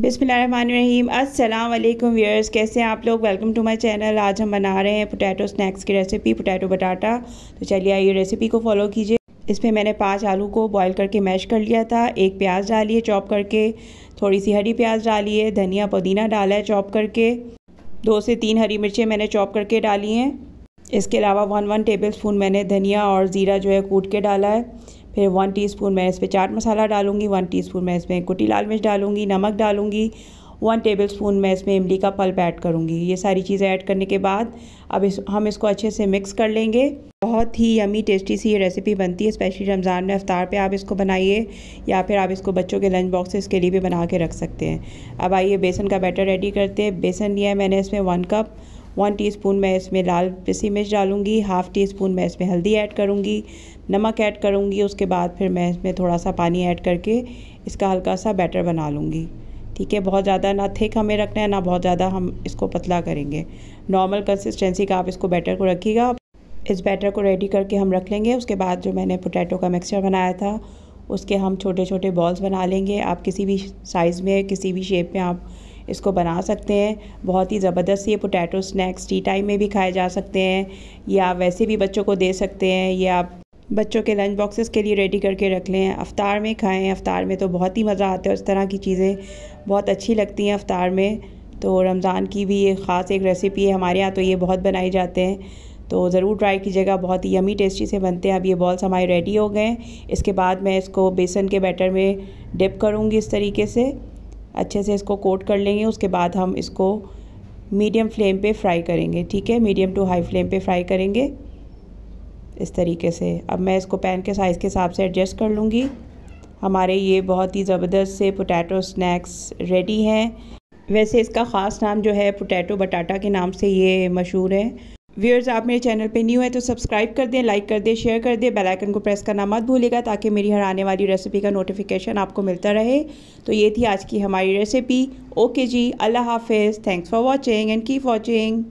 बिसमीम अल्लाम व्यूअर्स कैसे हैं आप लोग वेलकम टू माय चैनल आज हम बना रहे हैं पोटैटो स्नैक्स की रेसिपी पोटैटो बटाटा तो चलिए आइए रेसिपी को फॉलो कीजिए इसमें मैंने पांच आलू को बॉईल करके मैश कर लिया था एक प्याज डाली है चॉप करके थोड़ी सी हरी प्याज डाली है धनिया पुदीना डाला है चॉप करके दो से तीन हरी मिर्चें मैंने चॉप करके डाली हैं इसके अलावा वन वन टेबल स्पून मैंने धनिया और ज़ीरा जो है कूट के डाला है फिर वन टीस्पून मैं इस पर चाट मसाला डालूंगी वन टीस्पून मैं इसमें कुटी लाल मिर्च डालूंगी नमक डालूंगी वन टेबल स्पून मैं इसमें इमली का पल्प ऐड करूँगी ये सारी चीज़ें ऐड करने के बाद अब इस हम इसको अच्छे से मिक्स कर लेंगे बहुत ही यमी टेस्टी सी ये रेसिपी बनती है स्पेशली रमज़ान में अफ्तार पे आप इसको बनाइए या फिर आप इसको बच्चों के लंच बॉक्सेस के लिए भी बना के रख सकते हैं अब आइए बेसन का बैटर रेडी करते हैं बेसन लिया है मैंने इसमें वन कप वन टीस्पून मैं इसमें लाल पिसी मिर्च डालूंगी हाफ़ टी स्पून मैं इसमें हल्दी ऐड करूंगी नमक ऐड करूंगी उसके बाद फिर मैं इसमें थोड़ा सा पानी ऐड करके इसका हल्का सा बैटर बना लूँगी ठीक है बहुत ज़्यादा ना थिक हमें रखना है ना बहुत ज़्यादा हम इसको पतला करेंगे नॉर्मल कंसिस्टेंसी का आप इसको बैटर को रखिएगा इस बैटर को रेडी करके हम रख लेंगे उसके बाद जो मैंने पोटैटो का मिक्सचर बनाया था उसके हम छोटे छोटे बॉल्स बना लेंगे आप किसी भी साइज़ में किसी भी शेप में आप इसको बना सकते हैं बहुत ही ज़बरदस्त ये पोटैटो स्नैक्स टी टाइम में भी खाए जा सकते हैं ये आप वैसे भी बच्चों को दे सकते हैं ये आप बच्चों के लंच बॉक्सेस के लिए रेडी करके रख लें अफ्तार में खाएं अफ्तार में तो बहुत ही मज़ा आता है उस तरह की चीज़ें बहुत अच्छी लगती हैं अफ्तार में तो रमज़ान की भी ये ख़ास एक रेसिपी है हमारे यहाँ तो ये बहुत बनाए जाते हैं तो ज़रूर ट्राई कीजिएगा बहुत ही यमी टेस्टी से बनते हैं अब ये बॉल्स हमारे रेडी हो गए इसके बाद मैं इसको बेसन के बैटर में डिप करूँगी इस तरीके से अच्छे से इसको कोट कर लेंगे उसके बाद हम इसको मीडियम फ्लेम पे फ्राई करेंगे ठीक है मीडियम टू हाई फ्लेम पे फ्राई करेंगे इस तरीके से अब मैं इसको पैन के साइज़ के हिसाब से एडजस्ट कर लूँगी हमारे ये बहुत ही ज़बरदस्त से पोटैटो स्नैक्स रेडी हैं वैसे इसका ख़ास नाम जो है पोटैटो बटाटा के नाम से ये मशहूर है व्यूअर्स आप मेरे चैनल पे न्यू है तो सब्सक्राइब कर दें लाइक कर दें शेयर कर दें बेल आइकन को प्रेस करना मत भूलिएगा ताकि मेरी हर आने वाली रेसिपी का नोटिफिकेशन आपको मिलता रहे तो ये थी आज की हमारी रेसिपी ओके जी अल्लाह हाफिज़ thanks for watching and keep watching